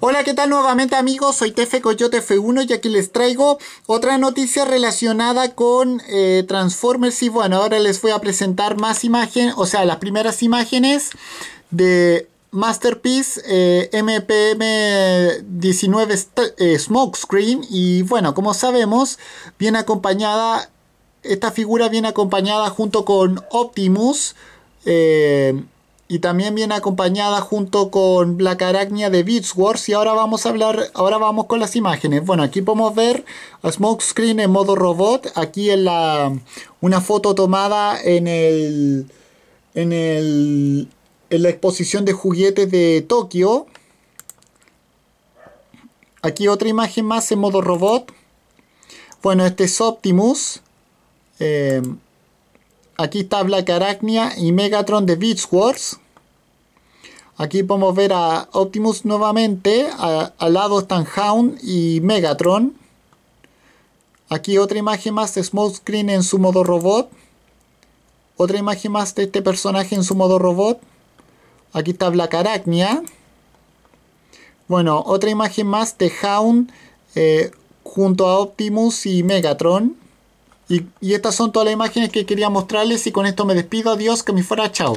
Hola, ¿qué tal nuevamente amigos? Soy Tefe Coyote F1 y aquí les traigo otra noticia relacionada con eh, Transformers y bueno, ahora les voy a presentar más imágenes, o sea, las primeras imágenes de Masterpiece eh, MPM19 eh, Smokescreen y bueno, como sabemos, viene acompañada, esta figura viene acompañada junto con Optimus. Eh, y también viene acompañada junto con la caracnia de Wars y ahora vamos a hablar, ahora vamos con las imágenes. Bueno, aquí podemos ver a Smokescreen en modo robot, aquí en la una foto tomada en el en el en la exposición de juguetes de Tokio. Aquí otra imagen más en modo robot. Bueno, este es Optimus. Eh, Aquí está Black y Megatron de Beach Wars. Aquí podemos ver a Optimus nuevamente. Al lado están Hound y Megatron. Aquí otra imagen más de Screen en su modo robot. Otra imagen más de este personaje en su modo robot. Aquí está Black Bueno, otra imagen más de Hound eh, junto a Optimus y Megatron. Y, estas son todas las imágenes que quería mostrarles y con esto me despido. Adiós, que me fuera, chao.